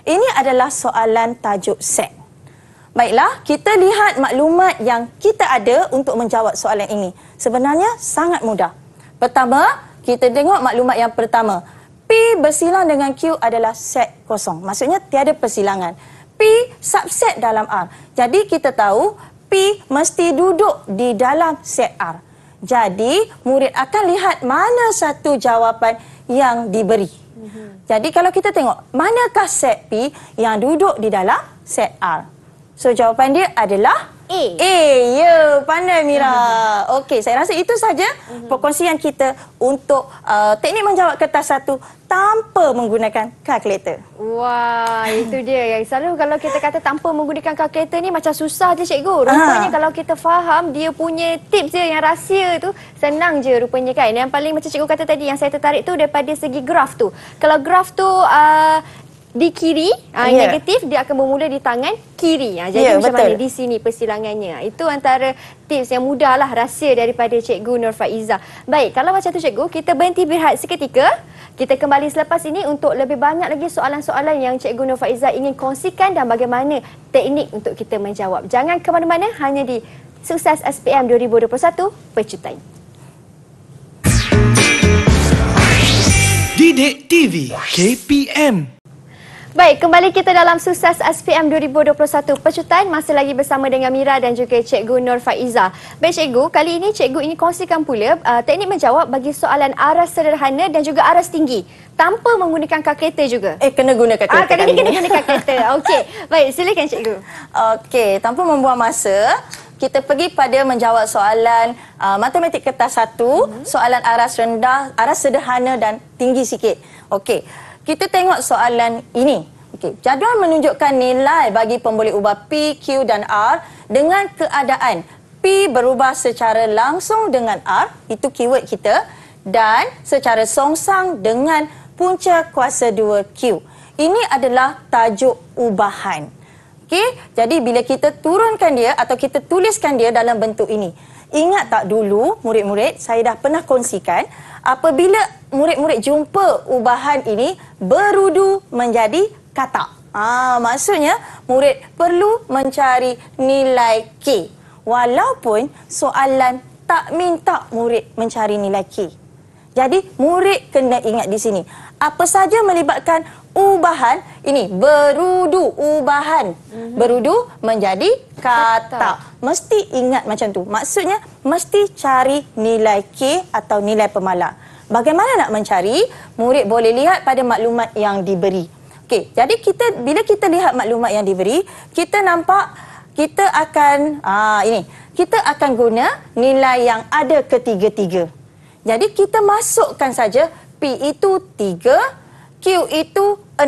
Ini adalah soalan tajuk set. Baiklah, kita lihat maklumat yang kita ada untuk menjawab soalan ini. Sebenarnya sangat mudah. Pertama, kita tengok maklumat yang pertama. P bersilang dengan Q adalah set kosong. Maksudnya tiada persilangan. P subset dalam R. Jadi kita tahu P mesti duduk di dalam set R. Jadi murid akan lihat mana satu jawapan yang diberi. Mm -hmm. Jadi kalau kita tengok manakah set P yang duduk di dalam set R. So jawapan dia adalah... A. A, ya. Pandai Mira. Okey, saya rasa itu saja mhm. perkongsian kita untuk uh, teknik menjawab kertas satu tanpa menggunakan kalkulator. Wah, itu dia. Yang selalu kalau kita kata tanpa menggunakan kalkulator ni macam susah je cikgu. Ah. Rupanya Aha. kalau kita faham dia punya tips dia yang rahsia tu senang je rupanya kan. Yang paling macam cikgu kata tadi yang saya tertarik tu daripada segi graf tu. Kalau graf tu uh, di kiri ah yeah. negatif dia akan bermula di tangan kiri ah jadi yeah, macam betul. mana di sini persilangannya ah, itu antara tips yang mudahlah rahsia daripada cikgu Nur Faiza baik kalau macam tu cikgu kita berhenti berehat seketika kita kembali selepas ini untuk lebih banyak lagi soalan-soalan yang cikgu Nur Faiza ingin kongsikan dan bagaimana teknik untuk kita menjawab jangan ke mana-mana hanya di sukses SPM 2021 pecutai Didik TV KPM Baik, kembali kita dalam sukses SPM 2021 Pecutan masih lagi bersama dengan Mira dan juga Cikgu Nur Faiza. Baik Cikgu, kali ini Cikgu ini kongsikan pula uh, teknik menjawab bagi soalan aras sederhana dan juga aras tinggi tanpa menggunakan kalkulator juga. Eh, kena guna kalkulator. Ah, kali ini kena guna kalkulator. Okey, baik silakan Cikgu. Okey, tanpa membuang masa, kita pergi pada menjawab soalan uh, matematik kertas satu, hmm soalan aras rendah, aras sederhana dan tinggi sikit. Okey, kita tengok soalan ini. Okay, jadual menunjukkan nilai bagi pemboleh ubah P, Q dan R dengan keadaan P berubah secara langsung dengan R, itu keyword kita, dan secara songsang dengan punca kuasa 2Q. Ini adalah tajuk ubahan. Okay, jadi bila kita turunkan dia atau kita tuliskan dia dalam bentuk ini. Ingat tak dulu, murid-murid, saya dah pernah kongsikan apabila murid-murid jumpa ubahan ini berudu menjadi katak. Ah, maksudnya murid perlu mencari nilai K walaupun soalan tak minta murid mencari nilai K. Jadi murid kena ingat di sini apa saja melibatkan ubahan ini berudu ubahan mhm. berudu menjadi kata mesti ingat macam tu maksudnya mesti cari nilai K atau nilai pemalar bagaimana nak mencari murid boleh lihat pada maklumat yang diberi okey jadi kita bila kita lihat maklumat yang diberi kita nampak kita akan aa, ha, ini kita akan guna nilai yang ada ketiga-tiga jadi kita masukkan saja P itu 3 Q itu 16,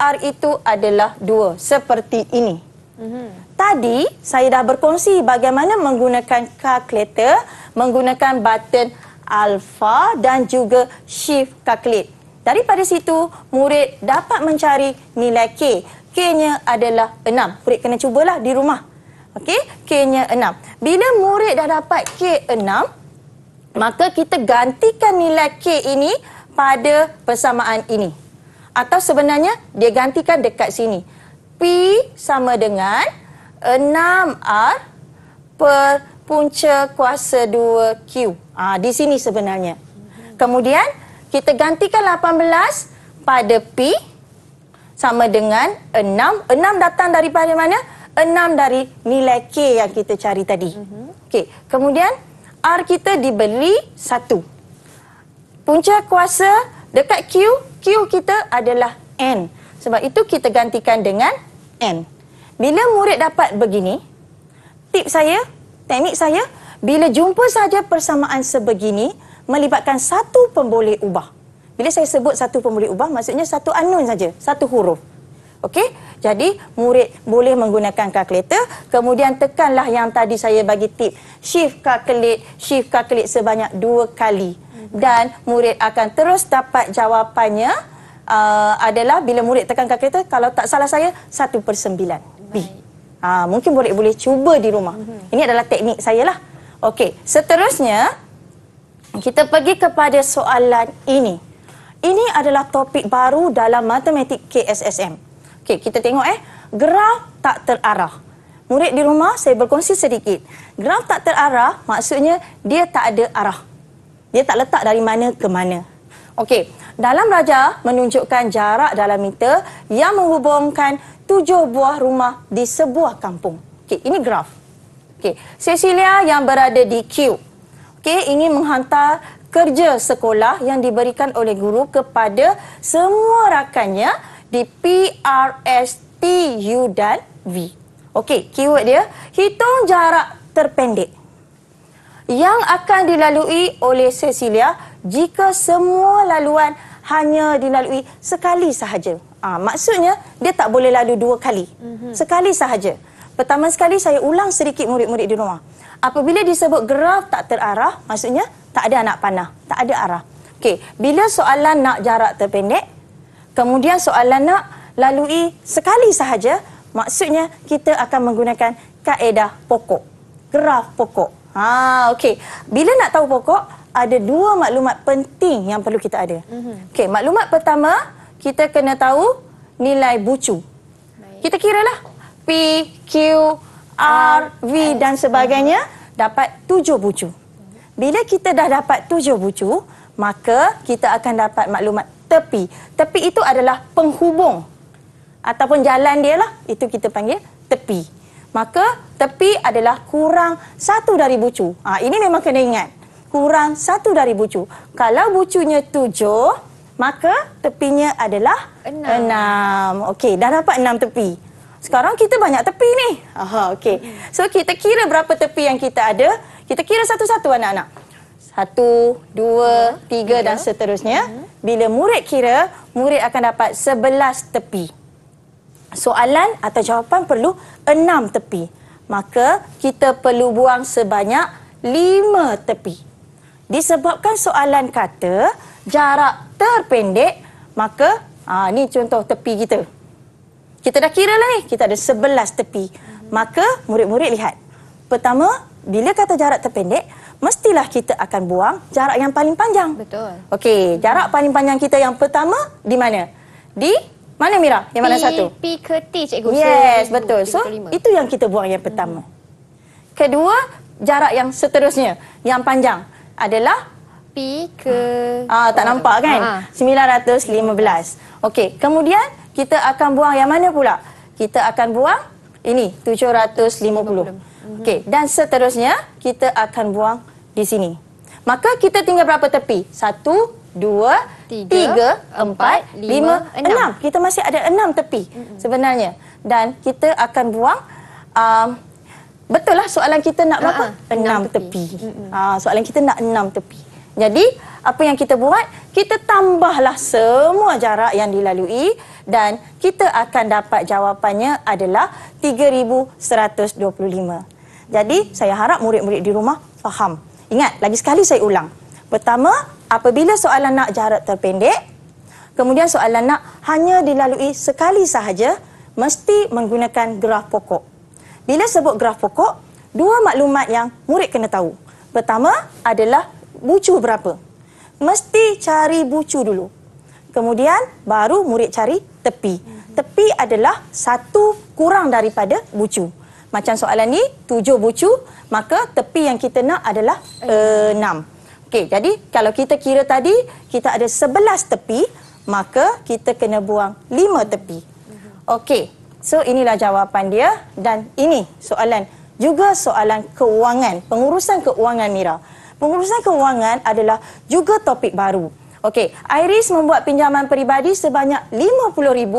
R itu adalah 2 seperti ini. Mhm. Tadi saya dah berkongsi bagaimana menggunakan kalkulator, menggunakan button alpha dan juga shift calculate. Daripada situ murid dapat mencari nilai K. K-nya adalah 6. Murid kena cubalah di rumah. Okey, K-nya 6. Bila murid dah dapat K 6, maka kita gantikan nilai K ini pada persamaan ini. Atau sebenarnya dia gantikan dekat sini. P sama dengan 6R per punca kuasa 2Q. Ha, ah, di sini sebenarnya. Kemudian kita gantikan 18 pada P sama dengan 6. 6 datang daripada mana? 6 dari nilai K yang kita cari tadi. Mhm. Okay. Kemudian R kita dibeli 1 punca kuasa dekat Q, Q kita adalah N. Sebab itu kita gantikan dengan N. Bila murid dapat begini, tip saya, teknik saya, bila jumpa saja persamaan sebegini, melibatkan satu pemboleh ubah. Bila saya sebut satu pemboleh ubah, maksudnya satu anun saja, satu huruf. Okey, jadi murid boleh menggunakan kalkulator, kemudian tekanlah yang tadi saya bagi tip, shift kalkulator, shift kalkulator sebanyak dua kali dan murid akan terus dapat jawapannya uh, adalah bila murid tekan tekankan kereta kalau tak salah saya 1 per 9 B. Uh, mungkin murid boleh cuba di rumah. Mhm. Ini adalah teknik saya lah. Okey, seterusnya kita pergi kepada soalan ini. Ini adalah topik baru dalam matematik KSSM. Okey, kita tengok eh. Graf tak terarah. Murid di rumah, saya berkongsi sedikit. Graf tak terarah maksudnya dia tak ada arah. Dia tak letak dari mana ke mana. Okey, dalam raja menunjukkan jarak dalam meter yang menghubungkan tujuh buah rumah di sebuah kampung. Okey, ini graf. Okey, Cecilia yang berada di Q. Okey, ingin menghantar kerja sekolah yang diberikan oleh guru kepada semua rakannya di P, R, S, T, U dan V. Okey, keyword dia hitung jarak terpendek yang akan dilalui oleh Cecilia jika semua laluan hanya dilalui sekali sahaja. Ha, maksudnya, dia tak boleh lalu dua kali. Mhm. Sekali sahaja. Pertama sekali, saya ulang sedikit murid-murid di rumah. Apabila disebut graf tak terarah, maksudnya tak ada anak panah, tak ada arah. Okey, bila soalan nak jarak terpendek, kemudian soalan nak lalui sekali sahaja, maksudnya kita akan menggunakan kaedah pokok, graf pokok. Ha, ah, okay. Bila nak tahu pokok, ada dua maklumat penting yang perlu kita ada. Mm-hmm. Okey, maklumat pertama, kita kena tahu nilai bucu. Kita kira lah P, Q, R, V dan sebagainya dapat tujuh bucu. Bila kita dah dapat tujuh bucu, maka kita akan dapat maklumat tepi. Tepi itu adalah penghubung ataupun jalan dia lah. Itu kita panggil tepi maka tepi adalah kurang satu dari bucu. Ha, ini memang kena ingat. Kurang satu dari bucu. Kalau bucunya tujuh, maka tepinya adalah enam. enam. Okey, dah dapat enam tepi. Sekarang kita banyak tepi ni. Aha, okey. So, kita kira berapa tepi yang kita ada. Kita kira satu-satu anak-anak. Satu, dua, tiga dan seterusnya. Mhm. Bila murid kira, murid akan dapat sebelas tepi soalan atau jawapan perlu enam tepi. Maka kita perlu buang sebanyak lima tepi. Disebabkan soalan kata jarak terpendek, maka aa, ha, ni contoh tepi kita. Kita dah kira lah ni, kita ada sebelas tepi. Maka murid-murid lihat. Pertama, bila kata jarak terpendek, mestilah kita akan buang jarak yang paling panjang. Betul. Okey, jarak paling panjang kita yang pertama di mana? Di mana Mira? Yang mana satu? P ke T cikgu. Yes, so, betul. So, itu yang kita buang yang pertama. Hmm. Kedua, jarak yang seterusnya, yang panjang adalah? P ke... Ah, ah tak nampak kan? Ha. Ah, ah. 915. Okey, kemudian kita akan buang yang mana pula? Kita akan buang ini, 750. 750. Hmm. Okey, dan seterusnya kita akan buang di sini. Maka kita tinggal berapa tepi? Satu, dua, tiga, tiga empat, empat, lima, enam. enam. Kita masih ada enam tepi mm -hmm. sebenarnya. Dan kita akan buang, um, betul lah soalan kita nak berapa? Uh ah, -huh. Ah. enam, enam tepi. tepi. Mm -hmm. uh, soalan kita nak enam tepi. Jadi, apa yang kita buat? Kita tambahlah semua jarak yang dilalui dan kita akan dapat jawapannya adalah 3,125. Jadi, saya harap murid-murid di rumah faham. Ingat, lagi sekali saya ulang. Pertama, apabila soalan nak jarak terpendek, kemudian soalan nak hanya dilalui sekali sahaja, mesti menggunakan graf pokok. Bila sebut graf pokok, dua maklumat yang murid kena tahu. Pertama adalah bucu berapa. Mesti cari bucu dulu. Kemudian baru murid cari tepi. Tepi adalah satu kurang daripada bucu. Macam soalan ni, tujuh bucu, maka tepi yang kita nak adalah eh, enam. Uh, Okey, jadi kalau kita kira tadi kita ada 11 tepi, maka kita kena buang 5 tepi. Okey. So inilah jawapan dia dan ini soalan juga soalan kewangan, pengurusan kewangan Mira. Pengurusan kewangan adalah juga topik baru. Okey, Iris membuat pinjaman peribadi sebanyak RM50,000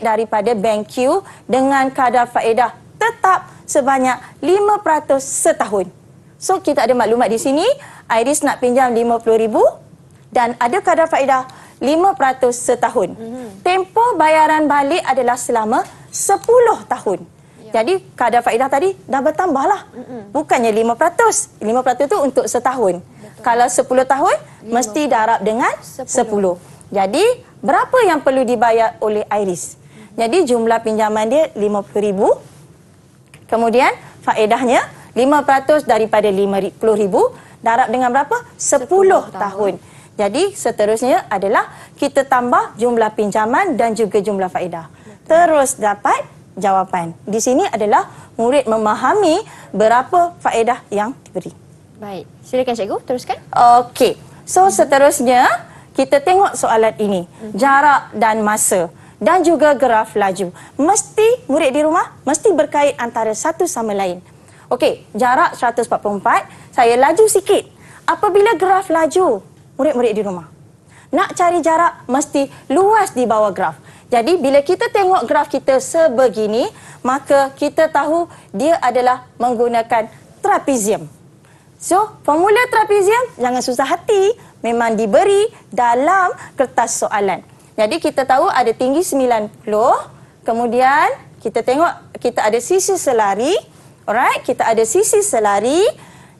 daripada bank Q dengan kadar faedah tetap sebanyak 5% setahun. So kita ada maklumat di sini, Iris nak pinjam RM50,000 dan ada kadar faedah 5% setahun. Mhm. Tempoh bayaran balik adalah selama 10 tahun. Ya. Jadi kadar faedah tadi dah bertambah bertambahlah. Mhm. Bukannya 5%. 5% tu untuk setahun. Kalau 10 tahun, mesti darab dengan 10. Jadi berapa yang perlu dibayar oleh Iris? Mhm. Jadi jumlah pinjaman dia RM50,000. Kemudian faedahnya 5% daripada 50,000 darab dengan berapa? 10, 10 tahun. tahun. Jadi seterusnya adalah kita tambah jumlah pinjaman dan juga jumlah faedah. Terus dapat jawapan. Di sini adalah murid memahami berapa faedah yang diberi. Baik, silakan cikgu teruskan. Okey. So seterusnya kita tengok soalan ini. Mhm. Jarak dan masa dan juga graf laju. Mesti murid di rumah mesti berkait antara satu sama lain. Okey, jarak 144, saya laju sikit. Apabila graf laju, murid-murid di rumah. Nak cari jarak mesti luas di bawah graf. Jadi bila kita tengok graf kita sebegini, maka kita tahu dia adalah menggunakan trapezium. So, formula trapezium jangan susah hati, memang diberi dalam kertas soalan. Jadi kita tahu ada tinggi 90, kemudian kita tengok kita ada sisi selari Alright, kita ada sisi selari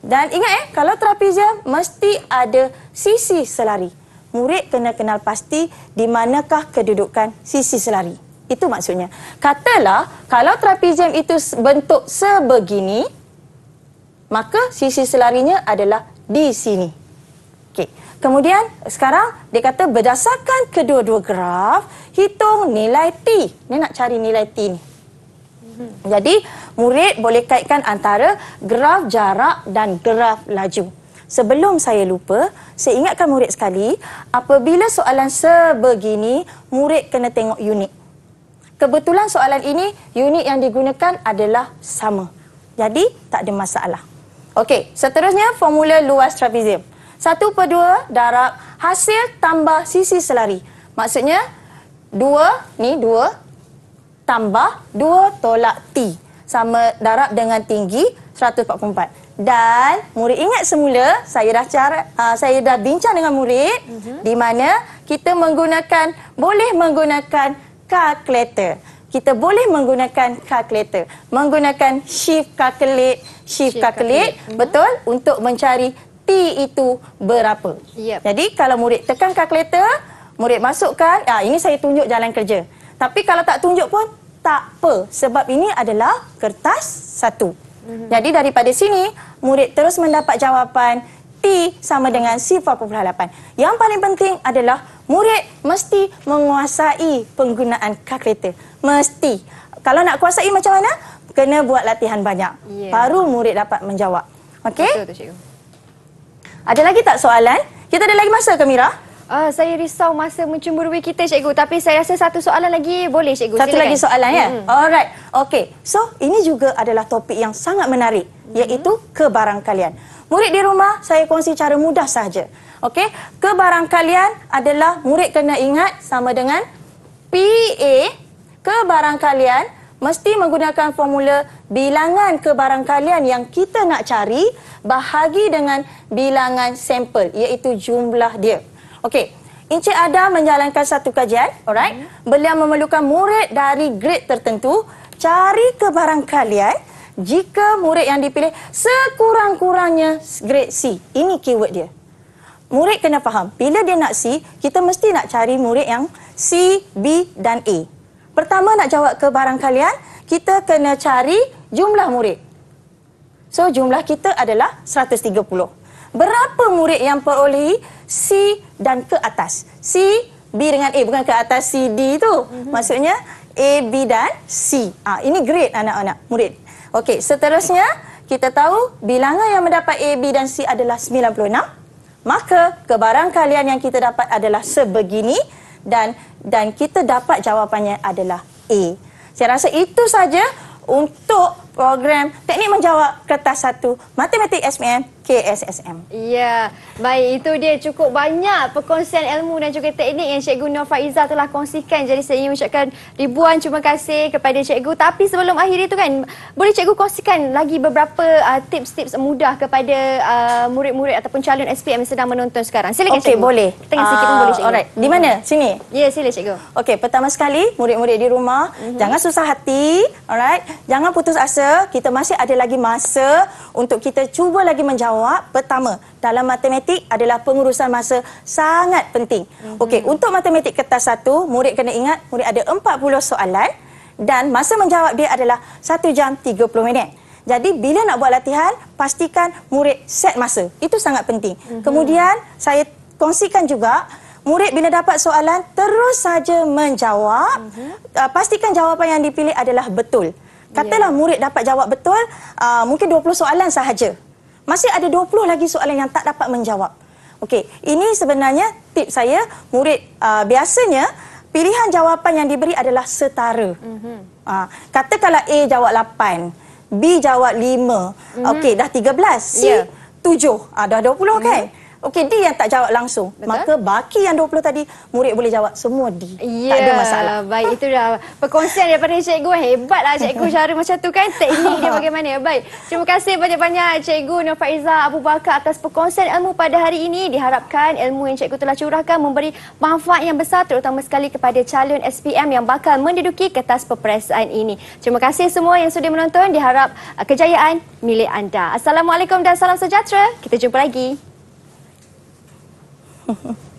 dan ingat eh kalau trapezia mesti ada sisi selari. Murid kena kenal pasti di manakah kedudukan sisi selari. Itu maksudnya. Katalah kalau trapezium itu bentuk sebegini, maka sisi selarinya adalah di sini. Okey. Kemudian sekarang dia kata berdasarkan kedua-dua graf, hitung nilai T. Ni nak cari nilai T ni. Hmm. Jadi murid boleh kaitkan antara graf jarak dan graf laju. Sebelum saya lupa, saya ingatkan murid sekali, apabila soalan sebegini, murid kena tengok unit. Kebetulan soalan ini, unit yang digunakan adalah sama. Jadi, tak ada masalah. Okey, seterusnya formula luas trapezium. Satu per dua darab hasil tambah sisi selari. Maksudnya, dua, ni dua, tambah 2 tolak T. Sama darab dengan tinggi 144. Dan murid ingat semula, saya dah cara, uh, saya dah bincang dengan murid. Uh mhm. -huh. Di mana kita menggunakan, boleh menggunakan kalkulator Kita boleh menggunakan kalkulator Menggunakan shift calculate, shift calculate. Mhm. Betul? Untuk mencari T itu berapa. Yep. Jadi kalau murid tekan kalkulator murid masukkan, ah, ini saya tunjuk jalan kerja. Tapi kalau tak tunjuk pun, tak apa sebab ini adalah kertas satu. Mm-hmm. Jadi daripada sini murid terus mendapat jawapan T sama dengan 0.8. Yang paling penting adalah murid mesti menguasai penggunaan kalkulator. Mesti. Kalau nak kuasai macam mana? Kena buat latihan banyak. Yeah. Baru murid dapat menjawab. Okey? Ada lagi tak soalan? Kita ada lagi masa ke Mira? Uh, saya risau masa mencemburui kita cikgu tapi saya rasa satu soalan lagi boleh cikgu satu Silakan. lagi soalan ya hmm. alright okay. so ini juga adalah topik yang sangat menarik hmm. iaitu kebarangkalian murid di rumah saya kongsi cara mudah saja Okay, kebarangkalian adalah murid kena ingat sama dengan PA kebarangkalian mesti menggunakan formula bilangan kebarangkalian yang kita nak cari bahagi dengan bilangan sampel iaitu jumlah dia Okey. Encik Adam menjalankan satu kajian, alright? Hmm. Beliau memerlukan murid dari grade tertentu cari kebarangkalian jika murid yang dipilih sekurang-kurangnya grade C. Ini keyword dia. Murid kena faham, bila dia nak C, kita mesti nak cari murid yang C, B dan A. Pertama nak jawab kebarangkalian, kita kena cari jumlah murid. So jumlah kita adalah 130. Berapa murid yang perolehi C dan ke atas. C, B dengan A. Bukan ke atas C, D tu. Mm -hmm. Maksudnya A, B dan C. Ha, ini grade anak-anak murid. Okey, seterusnya kita tahu bilangan yang mendapat A, B dan C adalah 96. Maka kebarang kalian yang kita dapat adalah sebegini dan dan kita dapat jawapannya adalah A. Saya rasa itu saja untuk program teknik menjawab kertas 1 matematik SPM 2019. KSSM. Ya, baik itu dia cukup banyak perkongsian ilmu dan juga teknik yang Cikgu Nur Faizah telah kongsikan. Jadi saya ingin ucapkan ribuan terima kasih kepada Cikgu. Tapi sebelum akhir itu kan, boleh Cikgu kongsikan lagi beberapa uh, tips-tips uh, mudah kepada uh, murid-murid uh, ataupun calon SPM yang sedang menonton sekarang. Silakan okay, Cikgu. Okey, boleh. Tengah sikit pun boleh Cikgu. Alright. Di mana? Hmm. Sini? Ya, sila Cikgu. Okey, pertama sekali murid-murid di rumah, mm -hmm. jangan susah hati. Alright. Jangan putus asa. Kita masih ada lagi masa untuk kita cuba lagi menjawab jawab pertama dalam matematik adalah pengurusan masa sangat penting. Mm -hmm. Okey, untuk matematik kertas satu murid kena ingat murid ada 40 soalan dan masa menjawab dia adalah 1 jam 30 minit. Jadi bila nak buat latihan, pastikan murid set masa. Itu sangat penting. Mm -hmm. Kemudian saya kongsikan juga Murid bila dapat soalan terus saja menjawab uh -huh. uh, pastikan jawapan yang dipilih adalah betul. Katalah yeah. murid dapat jawab betul uh, mungkin 20 soalan sahaja. Masih ada 20 lagi soalan yang tak dapat menjawab. Okey, ini sebenarnya tip saya, murid uh, biasanya pilihan jawapan yang diberi adalah setara. Mm-hmm. Uh, katakanlah A jawab 8, B jawab 5, mm-hmm. okey dah 13, C yeah. 7, uh, dah 20 mm-hmm. kan? Ya. Okey, D yang tak jawab langsung. Betul? Maka baki yang 20 tadi, murid boleh jawab semua D. Yeah, tak ada ya, masalah. Baik, itu dah perkongsian daripada cikgu. Hebatlah cikgu cara macam tu kan. Teknik dia bagaimana. Baik, terima kasih banyak-banyak cikgu Nur Faizah Abu Bakar atas perkongsian ilmu pada hari ini. Diharapkan ilmu yang cikgu telah curahkan memberi manfaat yang besar terutama sekali kepada calon SPM yang bakal menduduki kertas peperiksaan ini. Terima kasih semua yang sudah menonton. Diharap uh, kejayaan milik anda. Assalamualaikum dan salam sejahtera. Kita jumpa lagi. 呵 呵